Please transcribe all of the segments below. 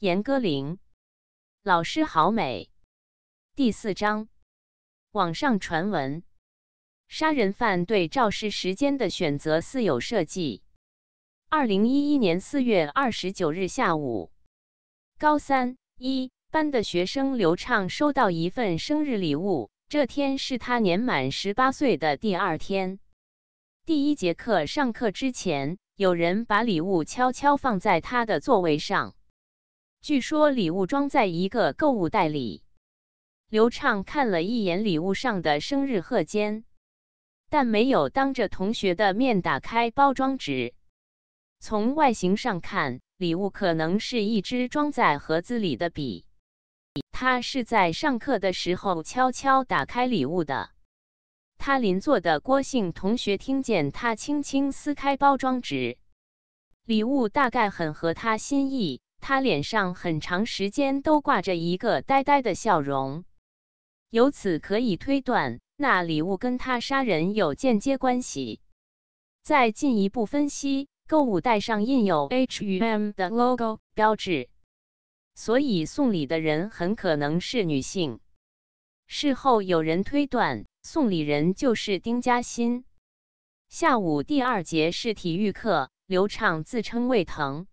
严歌苓老师好美。第四章，网上传闻，杀人犯对肇事时间的选择似有设计。二零一一年四月二十九日下午，高三一班的学生刘畅收到一份生日礼物，这天是他年满十八岁的第二天。第一节课上课之前，有人把礼物悄悄放在他的座位上。据说礼物装在一个购物袋里。刘畅看了一眼礼物上的生日贺笺，但没有当着同学的面打开包装纸。从外形上看，礼物可能是一支装在盒子里的笔。他是在上课的时候悄悄打开礼物的。他邻座的郭姓同学听见他轻轻撕开包装纸，礼物大概很合他心意。他脸上很长时间都挂着一个呆呆的笑容，由此可以推断，那礼物跟他杀人有间接关系。再进一步分析，购物袋上印有 H 与 M 的 logo 标志，所以送礼的人很可能是女性。事后有人推断，送礼人就是丁嘉欣。下午第二节是体育课，刘畅自称胃疼。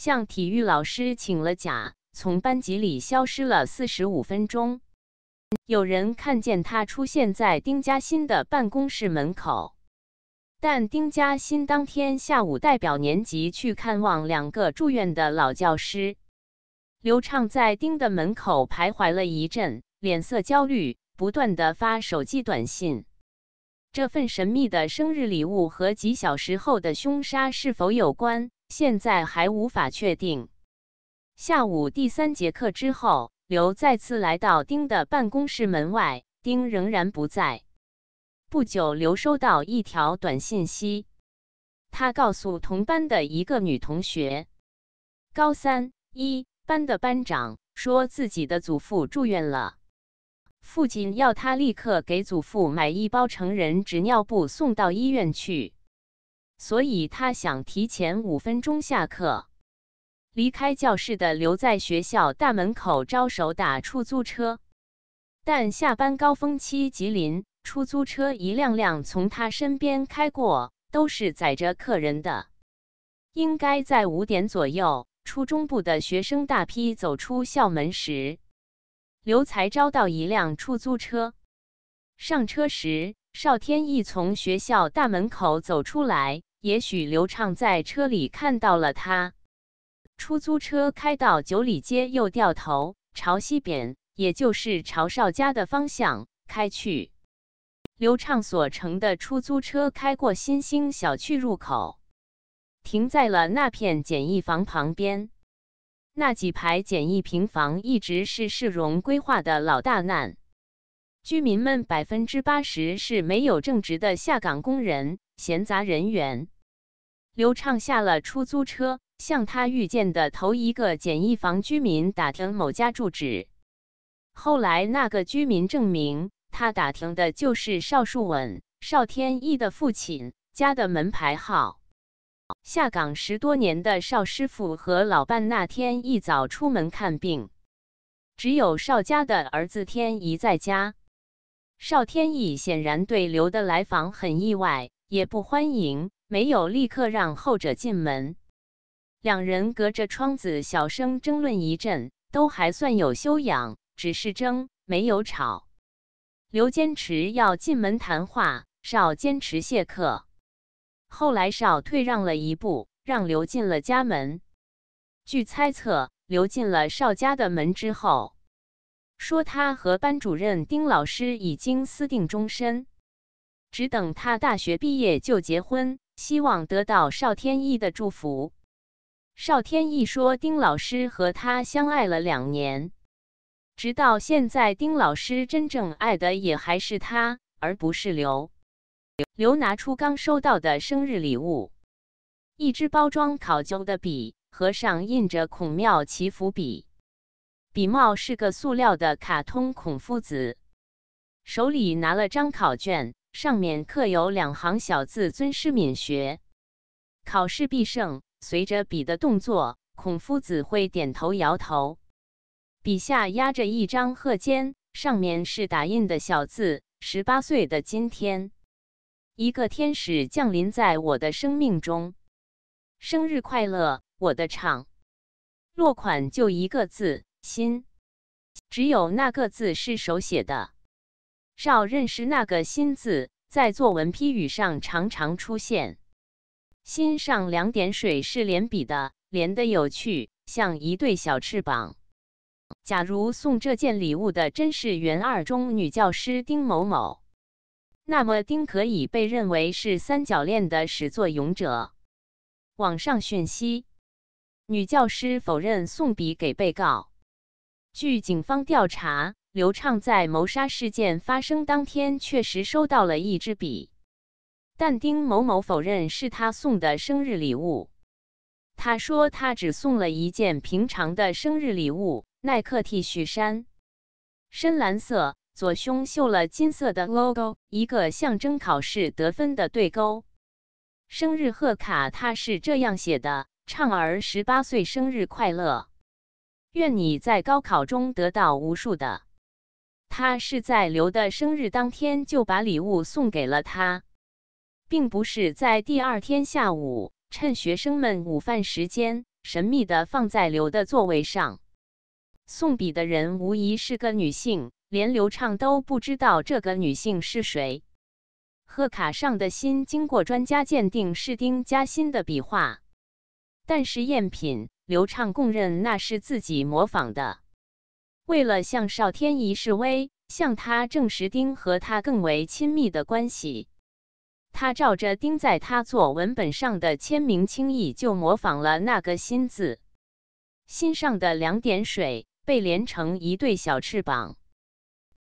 向体育老师请了假，从班级里消失了四十五分钟。有人看见他出现在丁家新的办公室门口，但丁家新当天下午代表年级去看望两个住院的老教师。刘畅在丁的门口徘徊了一阵，脸色焦虑，不断的发手机短信。这份神秘的生日礼物和几小时后的凶杀是否有关？现在还无法确定。下午第三节课之后，刘再次来到丁的办公室门外，丁仍然不在。不久，刘收到一条短信息，他告诉同班的一个女同学，高三一班的班长说自己的祖父住院了，父亲要他立刻给祖父买一包成人纸尿布送到医院去。所以他想提前五分钟下课，离开教室的留在学校大门口招手打出租车。但下班高峰期，吉林出租车一辆辆从他身边开过，都是载着客人的。应该在五点左右，初中部的学生大批走出校门时，刘才招到一辆出租车。上车时，邵天一从学校大门口走出来。也许刘畅在车里看到了他。出租车开到九里街，又掉头朝西边，也就是朝邵家的方向开去。刘畅所乘的出租车开过新兴小区入口，停在了那片简易房旁边。那几排简易平房一直是市容规划的老大难。居民们百分之八十是没有正职的下岗工人、闲杂人员。刘畅下了出租车，向他遇见的头一个简易房居民打听某家住址。后来那个居民证明，他打听的就是邵树稳、邵天一的父亲家的门牌号。下岗十多年的邵师傅和老伴那天一早出门看病，只有邵家的儿子天一在家。邵天意显然对刘的来访很意外，也不欢迎，没有立刻让后者进门。两人隔着窗子小声争论一阵，都还算有修养，只是争，没有吵。刘坚持要进门谈话，邵坚持谢客。后来邵退让了一步，让刘进了家门。据猜测，刘进了邵家的门之后。说他和班主任丁老师已经私定终身，只等他大学毕业就结婚，希望得到邵天一的祝福。邵天一说，丁老师和他相爱了两年，直到现在，丁老师真正爱的也还是他，而不是刘。刘拿出刚收到的生日礼物，一支包装考究的笔，盒上印着“孔庙祈福笔”。笔帽是个塑料的卡通孔夫子，手里拿了张考卷，上面刻有两行小字：“尊师敏学，考试必胜。”随着笔的动作，孔夫子会点头摇头。笔下压着一张贺笺，上面是打印的小字：“十八岁的今天，一个天使降临在我的生命中，生日快乐，我的唱。”落款就一个字。心，只有那个字是手写的。少认识那个“心”字，在作文批语上常常出现。心上两点水是连笔的，连的有趣，像一对小翅膀。假如送这件礼物的真是原二中女教师丁某某，那么丁可以被认为是三角恋的始作俑者。网上讯息，女教师否认送笔给被告。据警方调查，刘畅在谋杀事件发生当天确实收到了一支笔，但丁某某否认是他送的生日礼物。他说他只送了一件平常的生日礼物——耐克 T 恤衫，深蓝色，左胸绣了金色的 logo，一个象征考试得分的对勾。生日贺卡他是这样写的：“畅儿十八岁生日快乐。”愿你在高考中得到无数的。他是在刘的生日当天就把礼物送给了他，并不是在第二天下午趁学生们午饭时间神秘的放在刘的座位上。送笔的人无疑是个女性，连刘畅都不知道这个女性是谁。贺卡上的心经过专家鉴定是丁嘉欣的笔画，但是赝品。刘畅供认那是自己模仿的，为了向邵天一示威，向他证实丁和他更为亲密的关系，他照着丁在他作文本上的签名轻易就模仿了那个“心”字，心上的两点水被连成一对小翅膀。